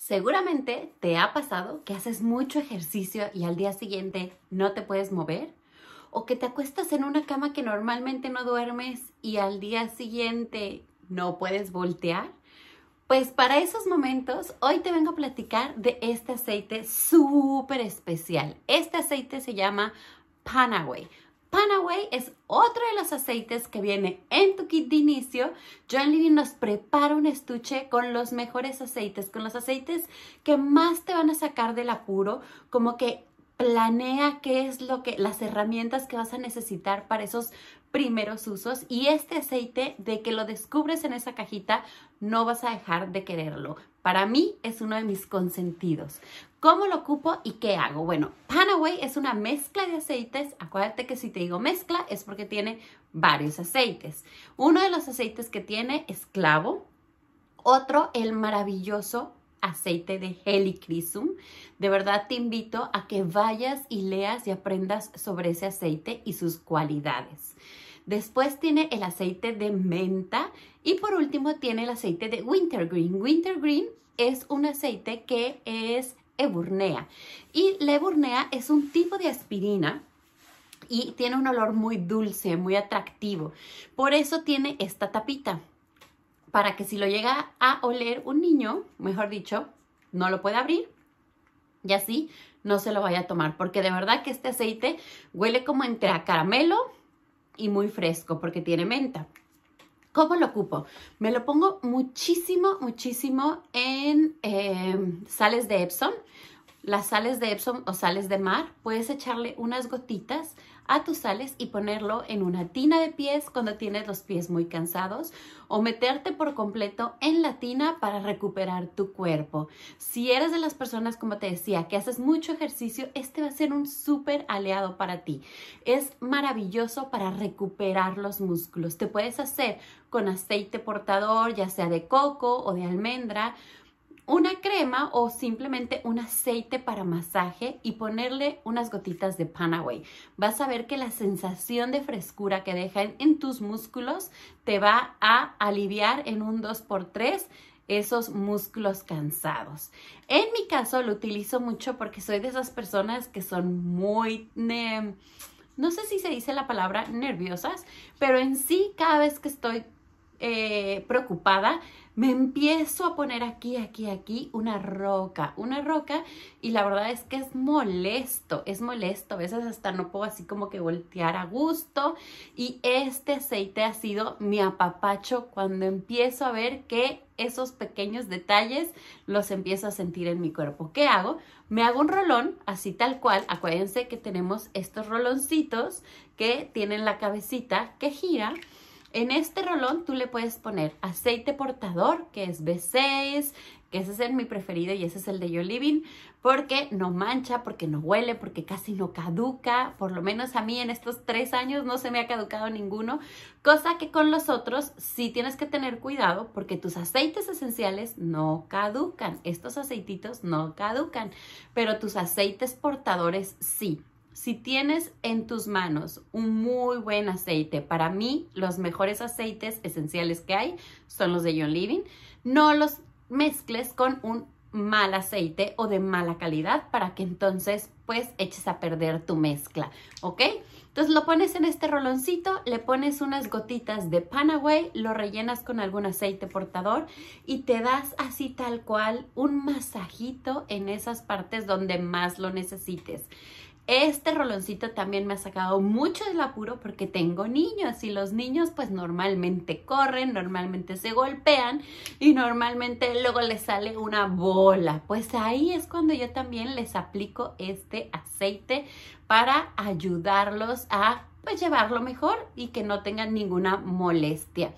Seguramente te ha pasado que haces mucho ejercicio y al día siguiente no te puedes mover o que te acuestas en una cama que normalmente no duermes y al día siguiente no puedes voltear. Pues para esos momentos, hoy te vengo a platicar de este aceite súper especial. Este aceite se llama Panaway Panaway es otro de los aceites que viene en tu kit de inicio. Joan Living nos prepara un estuche con los mejores aceites, con los aceites que más te van a sacar del apuro, como que planea qué es lo que, las herramientas que vas a necesitar para esos primeros usos y este aceite de que lo descubres en esa cajita no vas a dejar de quererlo. Para mí es uno de mis consentidos. ¿Cómo lo ocupo y qué hago? Bueno, Panaway es una mezcla de aceites. Acuérdate que si te digo mezcla es porque tiene varios aceites. Uno de los aceites que tiene es clavo, otro el maravilloso aceite de Helicrisum. De verdad te invito a que vayas y leas y aprendas sobre ese aceite y sus cualidades. Después tiene el aceite de menta y por último tiene el aceite de wintergreen. Wintergreen es un aceite que es eburnea y la eburnea es un tipo de aspirina y tiene un olor muy dulce, muy atractivo. Por eso tiene esta tapita para que si lo llega a oler un niño, mejor dicho, no lo pueda abrir y así no se lo vaya a tomar, porque de verdad que este aceite huele como entre a caramelo y muy fresco, porque tiene menta. ¿Cómo lo ocupo? Me lo pongo muchísimo, muchísimo en em, sales de Epsom. Las sales de Epsom o sales de mar, puedes echarle unas gotitas a tus sales y ponerlo en una tina de pies cuando tienes los pies muy cansados o meterte por completo en la tina para recuperar tu cuerpo. Si eres de las personas, como te decía, que haces mucho ejercicio, este va a ser un súper aliado para ti. Es maravilloso para recuperar los músculos. Te puedes hacer con aceite portador, ya sea de coco o de almendra, una crema o simplemente un aceite para masaje y ponerle unas gotitas de Panaway. Vas a ver que la sensación de frescura que dejan en tus músculos te va a aliviar en un 2x3 esos músculos cansados. En mi caso lo utilizo mucho porque soy de esas personas que son muy... Em, no sé si se dice la palabra nerviosas, pero en sí cada vez que estoy eh, preocupada, me empiezo a poner aquí, aquí, aquí una roca, una roca y la verdad es que es molesto, es molesto, a veces hasta no puedo así como que voltear a gusto y este aceite ha sido mi apapacho cuando empiezo a ver que esos pequeños detalles los empiezo a sentir en mi cuerpo. ¿Qué hago? Me hago un rolón, así tal cual. Acuérdense que tenemos estos roloncitos que tienen la cabecita que gira en este rolón tú le puedes poner aceite portador, que es B6, que ese es el, mi preferido y ese es el de Yo Living, porque no mancha, porque no huele, porque casi no caduca, por lo menos a mí en estos tres años no se me ha caducado ninguno, cosa que con los otros sí tienes que tener cuidado porque tus aceites esenciales no caducan, estos aceititos no caducan, pero tus aceites portadores sí. Si tienes en tus manos un muy buen aceite, para mí los mejores aceites esenciales que hay son los de John Living. No los mezcles con un mal aceite o de mala calidad para que entonces pues eches a perder tu mezcla, ¿ok? Entonces lo pones en este roloncito, le pones unas gotitas de Panaway, lo rellenas con algún aceite portador y te das así tal cual un masajito en esas partes donde más lo necesites. Este roloncito también me ha sacado mucho del apuro porque tengo niños y los niños pues normalmente corren, normalmente se golpean y normalmente luego les sale una bola. Pues ahí es cuando yo también les aplico este aceite para ayudarlos a pues llevarlo mejor y que no tengan ninguna molestia.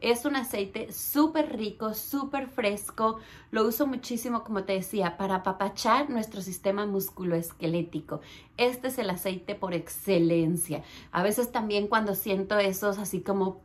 Es un aceite súper rico, súper fresco. Lo uso muchísimo, como te decía, para apapachar nuestro sistema musculoesquelético. Este es el aceite por excelencia. A veces también cuando siento esos así como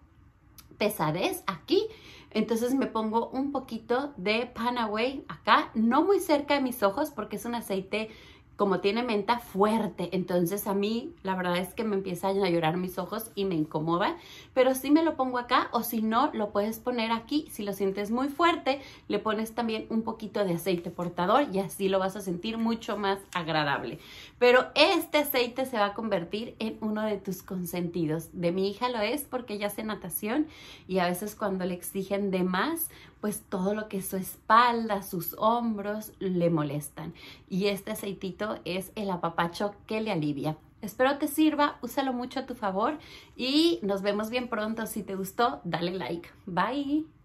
pesadez aquí, entonces me pongo un poquito de Panaway acá, no muy cerca de mis ojos porque es un aceite como tiene menta fuerte, entonces a mí la verdad es que me empiezan a llorar mis ojos y me incomoda, pero si me lo pongo acá o si no, lo puedes poner aquí. Si lo sientes muy fuerte, le pones también un poquito de aceite portador y así lo vas a sentir mucho más agradable. Pero este aceite se va a convertir en uno de tus consentidos. De mi hija lo es porque ella hace natación y a veces cuando le exigen de más, pues todo lo que es su espalda, sus hombros le molestan. Y este aceitito es el apapacho que le alivia. Espero te sirva, úsalo mucho a tu favor y nos vemos bien pronto. Si te gustó, dale like. Bye.